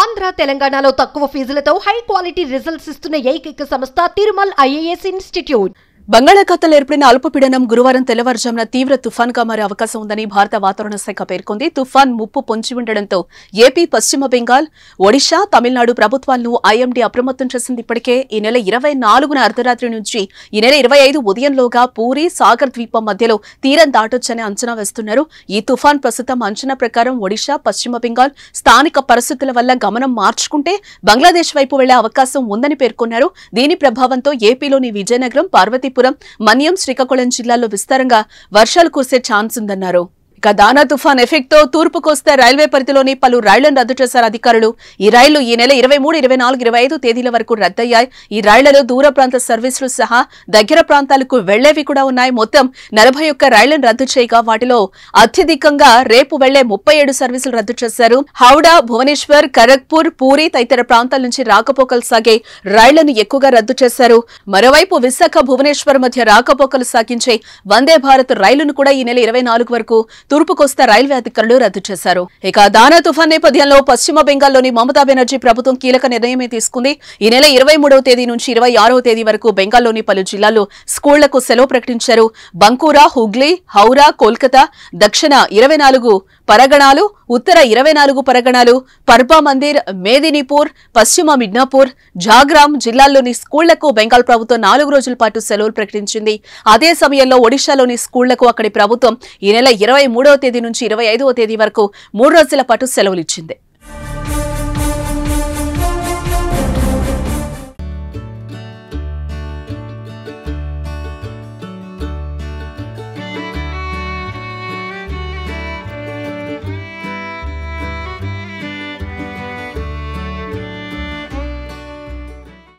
ఆంధ్ర తెలంగాణలో తక్కువ ఫీజులతో high quality results ఇస్తున్న ఏకైక సంస్థ తిరుమల్ ఐఏఎస్ ఇన్స్టిట్యూట్ బంగాళాఖాతంలో ఏర్పడిన అల్పపీడనం గురువారం తెల్లవారుజామున తీవ్ర తుఫాన్గా మారే అవకాశం ఉందని భారత వాతావరణ శాఖ పేర్కొంది తుఫాన్ ముప్పు పొంచి ఉండడంతో ఏపీ పశ్చిమ బెంగాల్ ఒడిషా తమిళనాడు ప్రభుత్వాలను ఐఎండీ అప్రమత్తం చేసింది ఇప్పటికే ఈ నెల ఇరవై నాలుగున అర్ధరాత్రి నుంచి ఈ నెల ఇరవై ఐదు ఉదయంలోగా పూరి సాగర్ ద్వీపం మధ్యలో తీరం దాటొచ్చని అంచనా వేస్తున్నారు ఈ తుఫాన్ ప్రస్తుతం అంచనా ప్రకారం ఒడిషా పశ్చిమ బెంగాల్ స్థానిక పరిస్థితుల వల్ల గమనం మార్చుకుంటే బంగ్లాదేశ్ వైపు వెళ్లే అవకాశం ఉందని పేర్కొన్నారు దీని ప్రభావంతో ఏపీలోని విజయనగరం పార్వతి అనంతపురం మన్యం శ్రీకాకుళం జిల్లాల్లో విస్తారంగా వర్షాలు కురిసే ఛాన్స్ ఉందన్నారు ఇక దానా తుఫాన్ ఎఫెక్ట్ తో తూర్పు కోస్తా రైల్వే పరిధిలోని పలు రైళ్లను రద్దు చేశారు అధికారులు ఈ రైళ్లు ఈ నెల ఇరవై మూడు ఇరవై నాలుగు ఇరవై ఐదు తేదీల వరకు రద్దయ్యాయి ఈ రైళ్లలో దూర ప్రాంత సర్వీసులు సహా దగ్గర ప్రాంతాలకు వెళ్లేవి కూడా ఉన్నాయి మొత్తం నలభై ఒక్క రైళ్లను రద్దు చేయగా వాటిలో అత్యధికంగా రేపు వెళ్లే ముప్పై ఏడు సర్వీసులు రద్దు చేశారు హౌడా భువనేశ్వర్ ఖరగ్పూర్ పూరి తదితర ప్రాంతాల నుంచి రాకపోకలు సాగే రైళ్లను ఎక్కువగా రద్దు చేశారు మరోవైపు విశాఖ భువనేశ్వర్ మధ్య రాకపోకలు సాగించే వందే భారత్ రైలును కూడా ఈ నెల ఇరవై నాలుగు వరకు తూర్పుకొస్తే రైల్వే అధికారులు రద్దు చేశారు ఇక దానా తుఫాన్ నేపథ్యంలో పశ్చిమ బెంగాల్లోని మమతా బెనర్జీ ప్రభుత్వం కీలక నిర్ణయమే తీసుకుంది ఈ నెల ఇరవై తేదీ నుంచి ఇరవై తేదీ వరకు బెంగాల్లోని పలు జిల్లాల్లో స్కూళ్లకు సెలవు ప్రకటించారు బంకూరా హుగ్లీ హౌరా కోల్కతా దక్షిణ ఇరవై పరగణాలు ఉత్తర ఇరవై నాలుగు పరగణాలు పర్బా మందిర్ మేదినీపూర్ పశ్చిమ మిడ్నాపూర్ జాగ్రామ్ జిల్లాల్లోని స్కూళ్లకు బెంగాల్ ప్రభుత్వం నాలుగు రోజుల పాటు సెలవులు ప్రకటించింది అదే సమయంలో ఒడిశాలోని స్కూళ్లకు అక్కడి ప్రభుత్వం ఈ నెల ఇరవై తేదీ నుంచి ఇరవై తేదీ వరకు మూడు రోజుల పాటు సెలవులిచ్చింది